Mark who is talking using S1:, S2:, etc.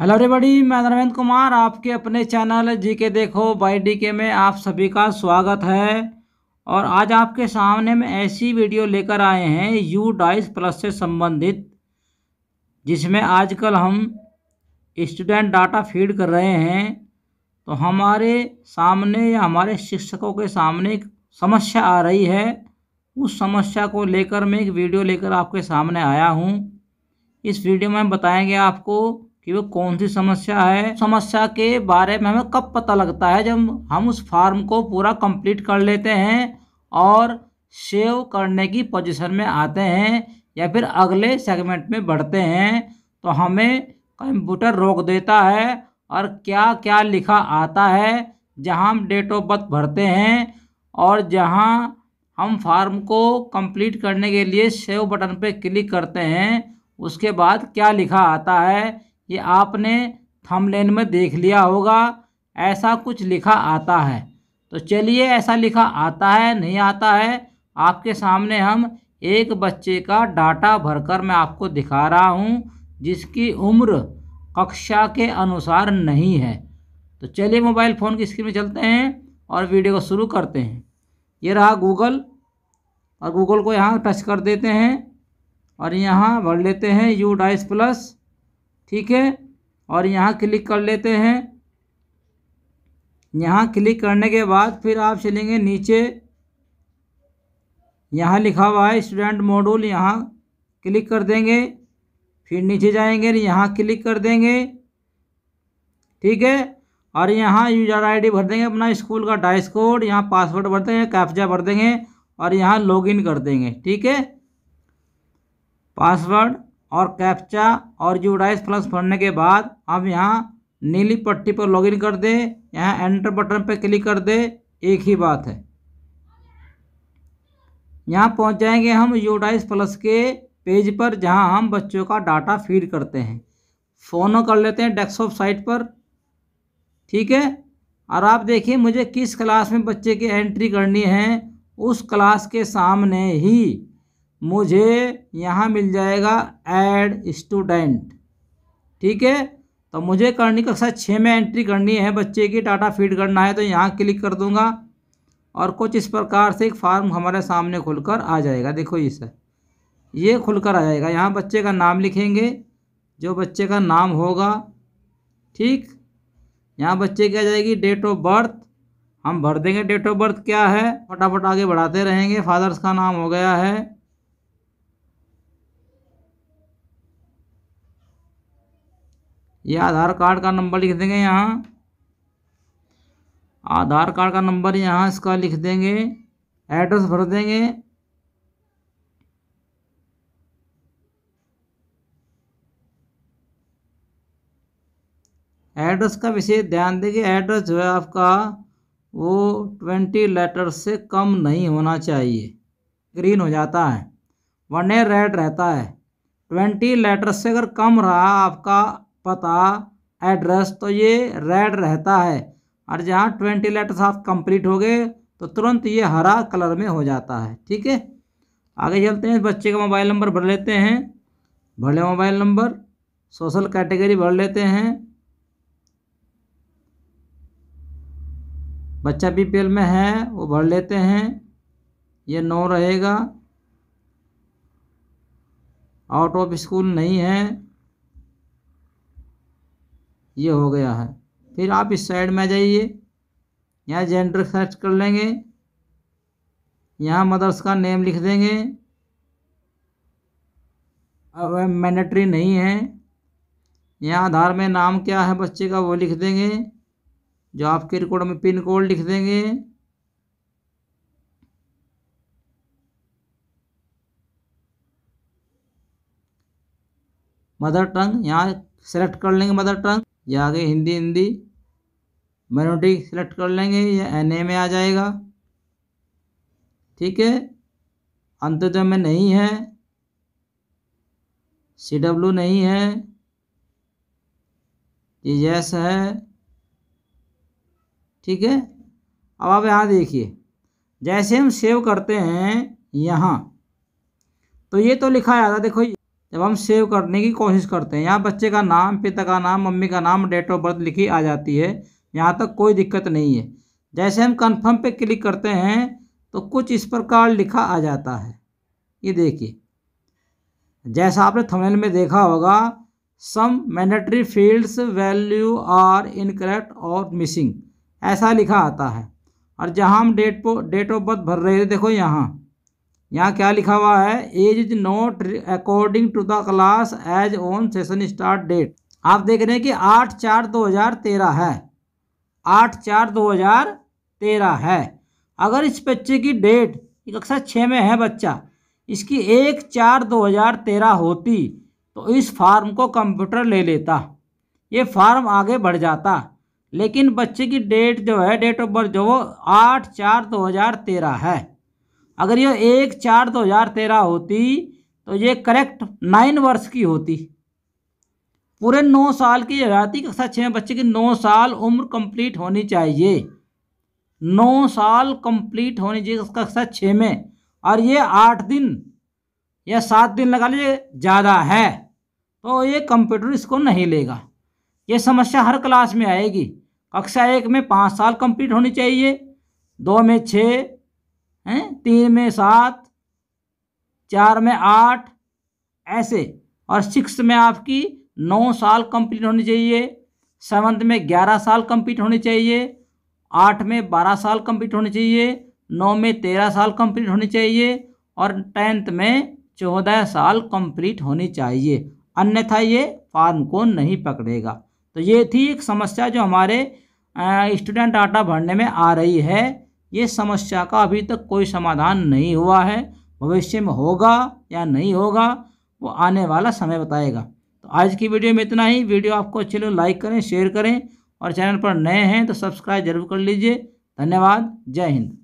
S1: hello everybody मैं धर्मेंद्र कुमार आपके अपने चैनल जी के देखो बाई डी के में आप सभी का स्वागत है और आज आपके सामने में ऐसी वीडियो लेकर आए हैं यू डाइस प्लस से संबंधित जिसमें आजकल हम स्टूडेंट डाटा फीड कर रहे हैं तो हमारे सामने या हमारे शिक्षकों के सामने एक समस्या आ रही है उस समस्या को लेकर मैं एक वीडियो लेकर आपके सामने आया हूँ इस वीडियो में बताएंगे आपको कि वो कौन सी समस्या है समस्या के बारे में हमें कब पता लगता है जब हम उस फार्म को पूरा कंप्लीट कर लेते हैं और सेव करने की पोजीशन में आते हैं या फिर अगले सेगमेंट में बढ़ते हैं तो हमें कंप्यूटर रोक देता है और क्या क्या लिखा आता है जहां हम डेट ऑफ बर्थ भरते हैं और जहां हम फार्म को कंप्लीट करने के लिए सेव बटन पर क्लिक करते हैं उसके बाद क्या लिखा आता है ये आपने थमलेन में देख लिया होगा ऐसा कुछ लिखा आता है तो चलिए ऐसा लिखा आता है नहीं आता है आपके सामने हम एक बच्चे का डाटा भरकर मैं आपको दिखा रहा हूँ जिसकी उम्र कक्षा के अनुसार नहीं है तो चलिए मोबाइल फ़ोन की स्क्रीन में चलते हैं और वीडियो को शुरू करते हैं ये रहा गूगल और गूगल को यहाँ टच कर देते हैं और यहाँ भर लेते हैं यू डाइस प्लस ठीक है और यहाँ क्लिक कर लेते हैं यहाँ क्लिक करने के बाद फिर आप चलेंगे नीचे यहाँ लिखा हुआ है स्टूडेंट मॉड्यूल यहाँ क्लिक कर देंगे फिर नीचे जाएंगे यहाँ क्लिक कर देंगे ठीक है और यहाँ यूजर आईडी भर देंगे अपना स्कूल का डाइस कोड यहाँ पासवर्ड भर देंगे कैप्चा भर देंगे और यहाँ लॉगिन कर देंगे ठीक है पासवर्ड और कैप्चा और यूडाइस प्लस भरने के बाद अब यहाँ नीली पट्टी पर लॉगिन कर दे यहाँ एंटर बटन पर क्लिक कर दे एक ही बात है यहाँ पहुँच जाएंगे हम यूडाइस प्लस के पेज पर जहाँ हम बच्चों का डाटा फीड करते हैं फ़ोनो कर लेते हैं डेस्कटॉप साइट पर ठीक है और आप देखिए मुझे किस क्लास में बच्चे की एंट्री करनी है उस क्लास के सामने ही मुझे यहाँ मिल जाएगा एड स्टूडेंट ठीक है तो मुझे करनी कक्षा छः में एंट्री करनी है बच्चे की डाटा फीड करना है तो यहाँ क्लिक कर दूँगा और कुछ इस प्रकार से एक फार्म हमारे सामने खुलकर आ जाएगा देखो इसे ये खुलकर आ जाएगा यहाँ बच्चे का नाम लिखेंगे जो बच्चे का नाम होगा ठीक यहाँ बच्चे की आ जाएगी डेट ऑफ बर्थ हम भर देंगे डेट ऑफ बर्थ क्या है फटाफट आगे बढ़ाते रहेंगे फादर्स का नाम हो गया है ये आधार कार्ड का नंबर लिख देंगे यहाँ आधार कार्ड का नंबर यहाँ इसका लिख देंगे एड्रेस भर देंगे एड्रेस का विशेष ध्यान देंगे एड्रेस जो है आपका वो ट्वेंटी लेटर से कम नहीं होना चाहिए ग्रीन हो जाता है वन रेड रहता है ट्वेंटी लेटर से अगर कम रहा आपका पता एड्रेस तो ये रेड रहता है और जहाँ ट्वेंटी लेटर्स आप कंप्लीट हो गए तो तुरंत ये हरा कलर में हो जाता है ठीक है आगे चलते हैं बच्चे का मोबाइल नंबर भर लेते हैं भर ले मोबाइल नंबर सोशल कैटेगरी भर लेते हैं बच्चा बीपीएल में है वो भर लेते हैं ये नौ रहेगा आउट ऑफ स्कूल नहीं है ये हो गया है फिर आप इस साइड में आ जाइए यहाँ जेंडर सर्च कर लेंगे यहाँ मदर्स का नेम लिख देंगे अब मैंडेटरी नहीं है यहाँ आधार में नाम क्या है बच्चे का वो लिख देंगे जो आपके रिकॉर्ड में पिन कोड लिख देंगे मदर टंग यहाँ सेलेक्ट कर लेंगे मदर टंग या आगे हिंदी हिंदी माइनॉरिटी सेलेक्ट कर लेंगे या एन में आ जाएगा ठीक है अंतोदय में नहीं है सी डब्ल्यू नहीं है यस है ठीक है अब आप यहाँ देखिए जैसे हम सेव करते हैं यहाँ तो ये तो लिखा आया था देखो जब हम सेव करने की कोशिश करते हैं यहाँ बच्चे का नाम पिता का नाम मम्मी का नाम डेट ऑफ बर्थ लिखी आ जाती है यहाँ तक कोई दिक्कत नहीं है जैसे हम कन्फर्म पर क्लिक करते हैं तो कुछ इस प्रकार लिखा आ जाता है ये देखिए जैसा आपने थमेल में देखा होगा some mandatory fields value are incorrect और मिसिंग ऐसा लिखा आता है और जहाँ हम डेट डेट ऑफ बर्थ भर रहे थे देखो यहाँ यहाँ क्या लिखा हुआ है age is not according to the class age on session start date आप देख रहे हैं कि आठ चार दो हज़ार तेरह है आठ चार दो हज़ार तेरह है अगर इस बच्चे की डेट कक्षा छः में है बच्चा इसकी एक चार दो हज़ार तेरह होती तो इस फार्म को कंप्यूटर ले लेता ये फार्म आगे बढ़ जाता लेकिन बच्चे की डेट जो है डेट ऑफ बर्थ जो वो आठ चार दो हज़ार तेरह है अगर ये एक चार दो हजार तेरह होती तो ये करेक्ट नाइन वर्ष की होती पूरे नौ साल की जाती कक्षा छः बच्चे की नौ साल उम्र कंप्लीट होनी चाहिए नौ साल कंप्लीट होनी चाहिए कक्षा छः में और ये आठ दिन या सात दिन लगा लीजिए ज़्यादा है तो ये कंप्यूटर इसको नहीं लेगा ये समस्या हर क्लास में आएगी कक्षा एक में पाँच साल कंप्लीट होनी चाहिए दो में छः हैं तीन में सात चार में आठ ऐसे और सिक्स में आपकी नौ साल कंप्लीट होनी चाहिए सेवन्थ में ग्यारह साल कंप्लीट होनी चाहिए आठ में बारह साल कंप्लीट होनी चाहिए नौ में तेरह साल कंप्लीट होनी चाहिए और टेंथ में चौदह साल कंप्लीट होनी चाहिए अन्यथा ये फार्म को नहीं पकड़ेगा तो ये थी एक समस्या जो हमारे स्टूडेंट डाटा भरने में आ रही है ये समस्या का अभी तक कोई समाधान नहीं हुआ है भविष्य में होगा या नहीं होगा वो आने वाला समय बताएगा तो आज की वीडियो में इतना ही वीडियो आपको अच्छी लगे लाइक करें शेयर करें और चैनल पर नए हैं तो सब्सक्राइब जरूर कर लीजिए धन्यवाद जय हिंद